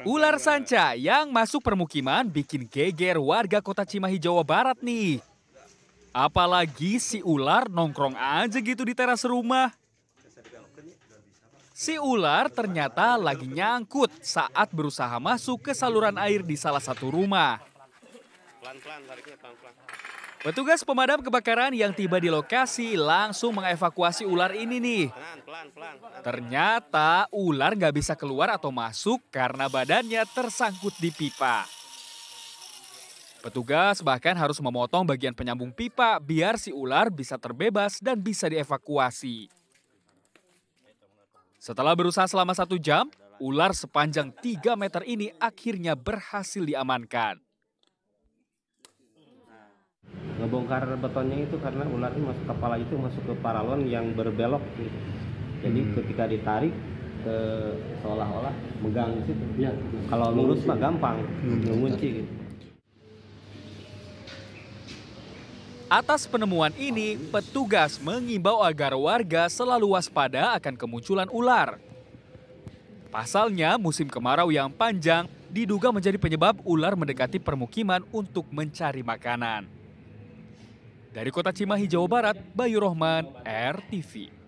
Ular sanca yang masuk permukiman bikin geger warga kota Cimahi, Jawa Barat nih. Apalagi si ular nongkrong aja gitu di teras rumah. Si ular ternyata lagi nyangkut saat berusaha masuk ke saluran air di salah satu rumah. Petugas pemadam kebakaran yang tiba di lokasi langsung mengevakuasi ular ini nih. Ternyata ular gak bisa keluar atau masuk karena badannya tersangkut di pipa. Petugas bahkan harus memotong bagian penyambung pipa biar si ular bisa terbebas dan bisa dievakuasi. Setelah berusaha selama satu jam, ular sepanjang tiga meter ini akhirnya berhasil diamankan ngebongkar betonnya itu karena ularnya masuk kepala itu masuk ke paralon yang berbelok gitu. jadi hmm. ketika ditarik ke seolah-olah megang di situ ya. kalau lurus mah gampang hmm. gitu Atas penemuan ini, petugas mengimbau agar warga selalu waspada akan kemunculan ular. Pasalnya, musim kemarau yang panjang diduga menjadi penyebab ular mendekati permukiman untuk mencari makanan. Dari kota Cimahi, Jawa Barat, Bayu Rohman, RTV.